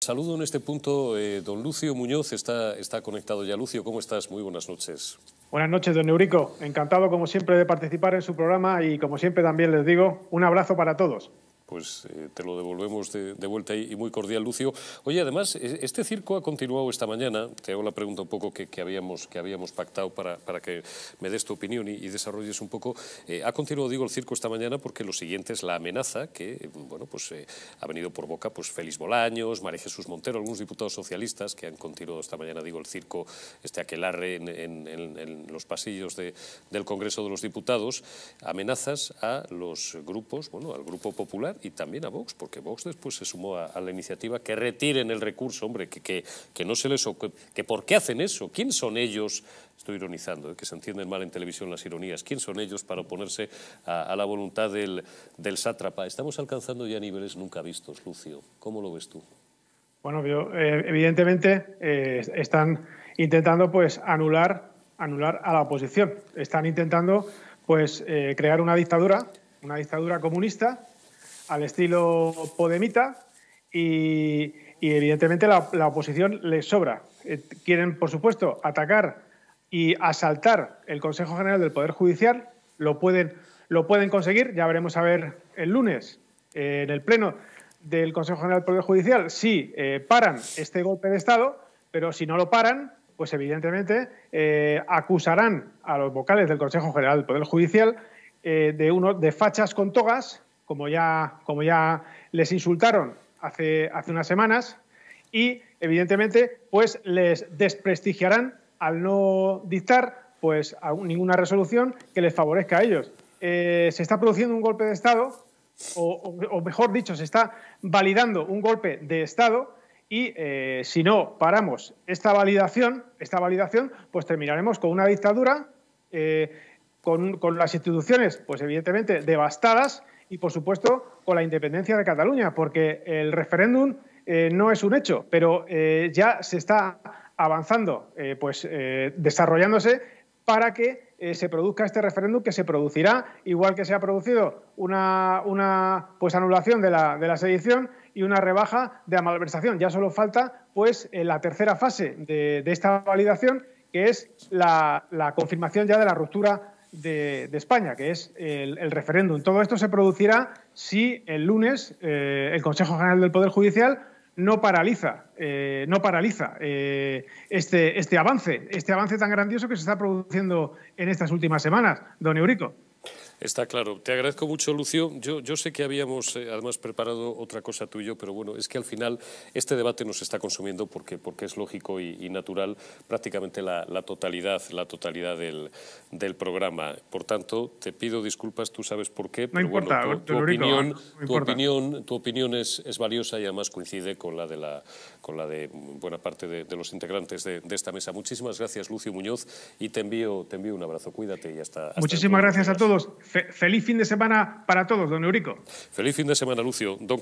Saludo en este punto, eh, don Lucio Muñoz está, está conectado ya. Lucio, ¿cómo estás? Muy buenas noches. Buenas noches, don Eurico. Encantado, como siempre, de participar en su programa y, como siempre, también les digo, un abrazo para todos pues eh, te lo devolvemos de, vuelta y, muy cordial, Lucio. Oye, además, e, este circo ha continuado esta mañana. Te hago la pregunta un poco que, habíamos, que habíamos pactado para, para, que me des tu opinión y, desarrolles un poco. Eh, ha continuado, digo, el circo esta mañana porque lo siguiente es la amenaza que, bueno, pues eh, ha venido por boca pues Félix Bolaños, María Jesús Montero, algunos diputados socialistas que han continuado esta mañana, digo, el circo, este aquelarre en, en los pasillos de, del Congreso de los Diputados. Amenazas a los grupos, bueno, al Grupo Popular y también a Vox, porque Vox después se sumó a, la iniciativa que retiren el recurso, hombre, que, que, no se les... Que, que ¿Por qué hacen eso? ¿Quién son ellos? Estoy ironizando, ¿eh? que se entienden mal en televisión las ironías. ¿Quién son ellos para oponerse a, la voluntad del, sátrapa? Estamos alcanzando ya niveles nunca vistos, Lucio. ¿Cómo lo ves tú? Bueno, eh, evidentemente eh, están intentando pues anular, anular a la oposición. Están intentando pues crear una dictadura, una dictadura comunista al estilo Podemita y, evidentemente la, oposición les sobra. Eh, quieren, por supuesto, atacar y asaltar el Consejo General del Poder Judicial. Lo pueden, lo pueden conseguir, ya veremos a ver el lunes eh, en el Pleno del Consejo General del Poder Judicial si eh, paran este golpe de Estado, pero si no lo paran, pues evidentemente acusarán a los vocales del Consejo General del Poder Judicial de, uno, de fachas con togas como ya, les insultaron hace, unas semanas, y evidentemente pues les desprestigiarán al no dictar pues ninguna resolución que les favorezca a ellos. Eh, se está produciendo un golpe de Estado, o, mejor dicho, se está validando un golpe de Estado y eh, si no paramos esta validación, esta validación, pues terminaremos con una dictadura eh, con, las instituciones, pues evidentemente, devastadas y, por supuesto, con la independencia de Cataluña, porque el referéndum eh, no es un hecho, pero eh, ya se está avanzando, eh, pues desarrollándose para que se produzca este referéndum que se producirá, igual que se ha producido una, pues, anulación de la, sedición y una rebaja de la malversación. Ya solo falta pues la tercera fase de esta validación que es la, la confirmación ya de la ruptura de, España, que es el, referéndum. Todo esto se producirá si el lunes eh, el Consejo General del Poder Judicial no paraliza, eh, no paraliza eh, este, este avance, este avance tan grandioso que se está produciendo en estas últimas semanas, don Eurico. Está claro. Te agradezco mucho, Lucio. Yo, yo sé que habíamos eh, además preparado otra cosa tú y yo, pero bueno, es que al final este debate nos está consumiendo porque, porque es lógico y, natural prácticamente la, totalidad, la totalidad del, del, programa. Por tanto, te pido disculpas, tú sabes por qué, no importa, tu, opinión, tu opinión, tu opinión es, valiosa y además coincide con la de, la, con la de buena parte de, los integrantes de, esta mesa. Muchísimas gracias, Lucio Muñoz, y te envío, te envío un abrazo. Cuídate y hasta... hasta Muchísimas gracias a todos feliz fin de semana para todos, don Eurico. Feliz fin de semana, Lucio. Don